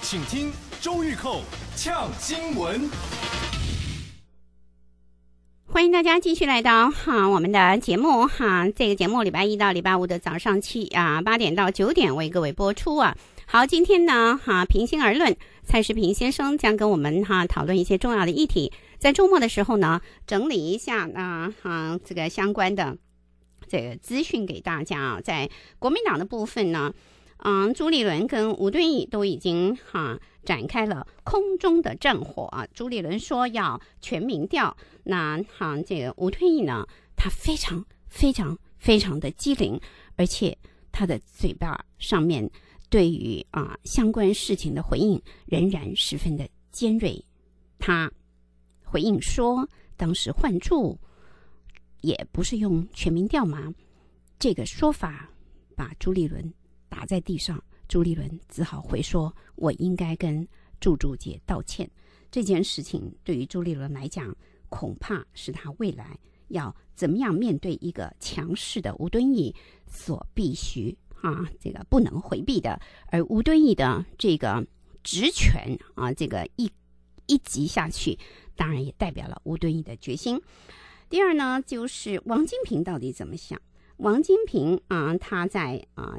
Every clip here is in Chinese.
请听周玉蔻呛新闻。欢迎大家继续来到哈我们的节目哈，这个节目礼拜一到礼拜五的早上七啊八点到九点为各位播出啊。好，今天呢哈，平心而论，蔡世平先生将跟我们哈讨论一些重要的议题，在周末的时候呢，整理一下啊哈这个相关的这个资讯给大家啊，在国民党的部分呢。嗯，朱立伦跟吴敦义都已经哈展开了空中的战火啊。朱立伦说要全民调，那哈这个吴敦义呢，他非常非常非常的机灵，而且他的嘴巴上面对于啊相关事情的回应仍然十分的尖锐。他回应说，当时换柱也不是用全民调嘛，这个说法把朱立伦。打在地上，朱立伦只好回说：“我应该跟朱朱姐道歉。”这件事情对于朱立伦来讲，恐怕是他未来要怎么样面对一个强势的吴敦义所必须啊，这个不能回避的。而吴敦义的这个职权啊，这个一一级下去，当然也代表了吴敦义的决心。第二呢，就是王金平到底怎么想？王金平啊，他在啊。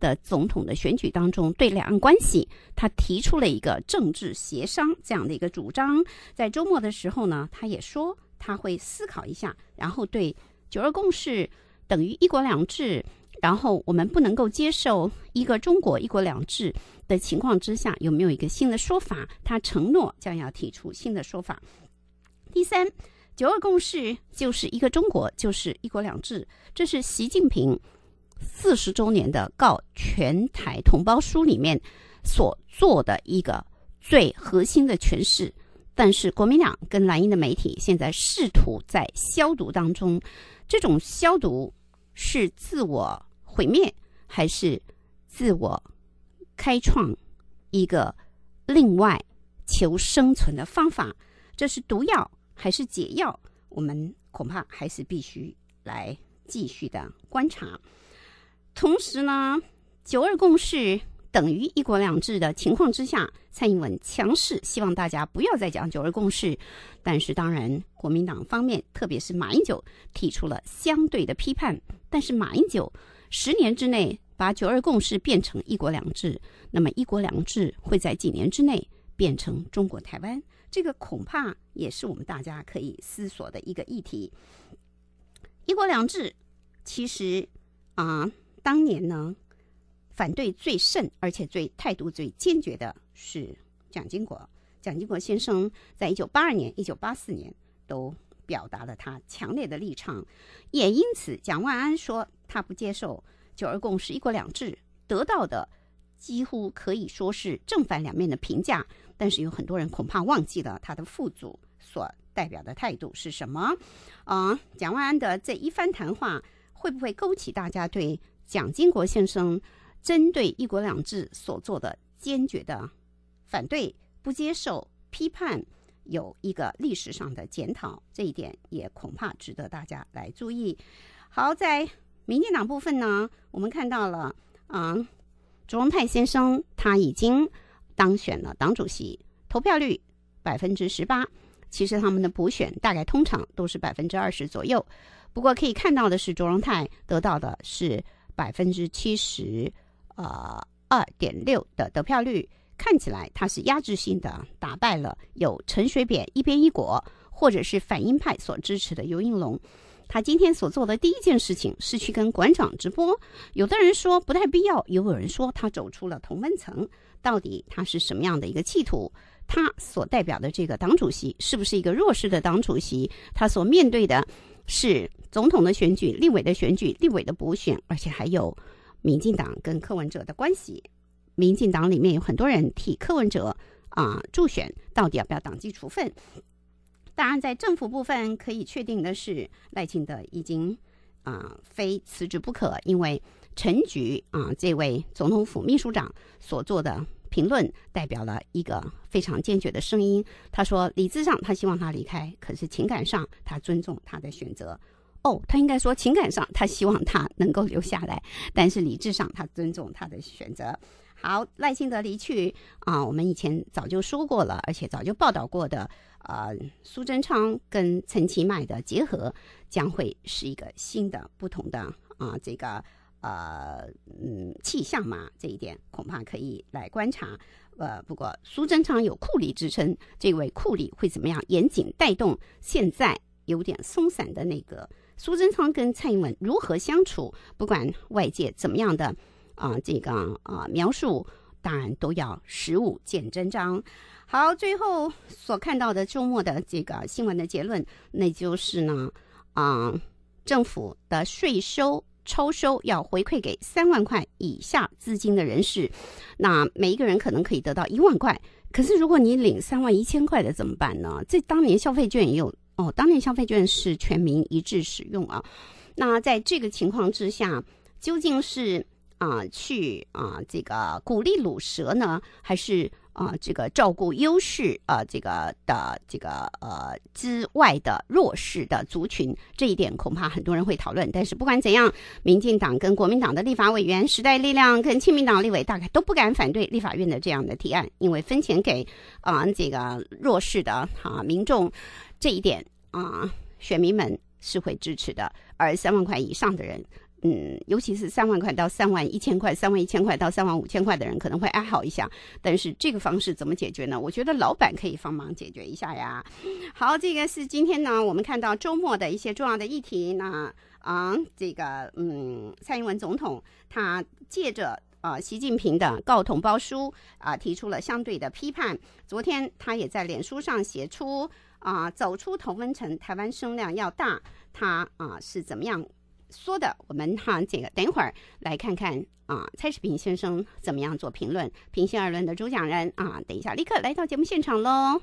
的总统的选举当中，对两岸关系，他提出了一个政治协商这样的一个主张。在周末的时候呢，他也说他会思考一下，然后对“九二共识”等于“一国两制”，然后我们不能够接受“一个中国一国两制”的情况之下，有没有一个新的说法？他承诺将要提出新的说法。第三，“九二共识”就是一个中国，就是“一国两制”，这是习近平。四十周年的告全台同胞书里面所做的一个最核心的诠释，但是国民党跟蓝营的媒体现在试图在消毒当中，这种消毒是自我毁灭还是自我开创一个另外求生存的方法？这是毒药还是解药？我们恐怕还是必须来继续的观察。同时呢，九二共识等于一国两制的情况之下，蔡英文强势，希望大家不要再讲九二共识。但是当然，国民党方面，特别是马英九提出了相对的批判。但是马英九十年之内把九二共识变成一国两制，那么一国两制会在几年之内变成中国台湾？这个恐怕也是我们大家可以思索的一个议题。一国两制其实啊。当年呢，反对最盛，而且最态度最坚决的是蒋经国。蒋经国先生在一九八二年、一九八四年都表达了他强烈的立场，也因此，蒋万安说他不接受“九二共识、一国两制”，得到的几乎可以说是正反两面的评价。但是有很多人恐怕忘记了他的副主所代表的态度是什么。啊，蒋万安的这一番谈话，会不会勾起大家对？蒋经国先生针对“一国两制”所做的坚决的反对、不接受、批判，有一个历史上的检讨，这一点也恐怕值得大家来注意。好，在民进党部分呢，我们看到了，嗯，卓荣泰先生他已经当选了党主席，投票率百分之十八。其实他们的补选大概通常都是百分之二十左右。不过可以看到的是，卓荣泰得到的是。百分之七十，呃，二点六的得票率看起来他是压制性的，打败了有陈水扁一边一国或者是反英派所支持的尤应龙。他今天所做的第一件事情是去跟馆长直播，有的人说不太必要，也有人说他走出了同温层，到底他是什么样的一个企图？他所代表的这个党主席是不是一个弱势的党主席？他所面对的？是总统的选举、立委的选举、立委的补选，而且还有民进党跟柯文哲的关系。民进党里面有很多人替柯文哲啊助选，到底要不要党纪处分？当然，在政府部分可以确定的是，赖清德已经啊非辞职不可，因为陈菊啊这位总统府秘书长所做的。评论代表了一个非常坚决的声音。他说，理智上他希望他离开，可是情感上他尊重他的选择。哦，他应该说情感上他希望他能够留下来，但是理智上他尊重他的选择。好，耐心的离去啊，我们以前早就说过了，而且早就报道过的。呃，苏贞昌跟陈其迈的结合将会是一个新的、不同的啊，这个。呃，嗯，气象嘛，这一点恐怕可以来观察。呃，不过苏贞昌有库里支撑，这位库里会怎么样？严谨带动现在有点松散的那个苏贞昌跟蔡英文如何相处？不管外界怎么样的啊，这个啊描述，当然都要实物见真章。好，最后所看到的周末的这个新闻的结论，那就是呢，啊，政府的税收。超收要回馈给三万块以下资金的人士，那每一个人可能可以得到一万块。可是如果你领三万一千块的怎么办呢？这当年消费券也有哦，当年消费券是全民一致使用啊。那在这个情况之下，究竟是啊去啊这个鼓励卤蛇呢，还是？啊，这个照顾优势啊，这个的这个呃之外的弱势的族群，这一点恐怕很多人会讨论。但是不管怎样，民进党跟国民党的立法委员，时代力量跟亲民党立委大概都不敢反对立法院的这样的提案，因为分钱给啊这个弱势的啊民众，这一点啊选民们是会支持的。而三万块以上的人。嗯，尤其是三万块到三万一千块，三万一千块到三万五千块的人可能会哀嚎一下，但是这个方式怎么解决呢？我觉得老板可以帮忙解决一下呀。好，这个是今天呢，我们看到周末的一些重要的议题。那啊，这个嗯，蔡英文总统他借着啊，习近平的告同胞书啊，提出了相对的批判。昨天他也在脸书上写出啊，走出同温城，台湾声量要大。他啊是怎么样？说的，我们哈，这个等一会儿来看看啊，蔡世平先生怎么样做评论？平心而论的主讲人啊，等一下立刻来到节目现场喽。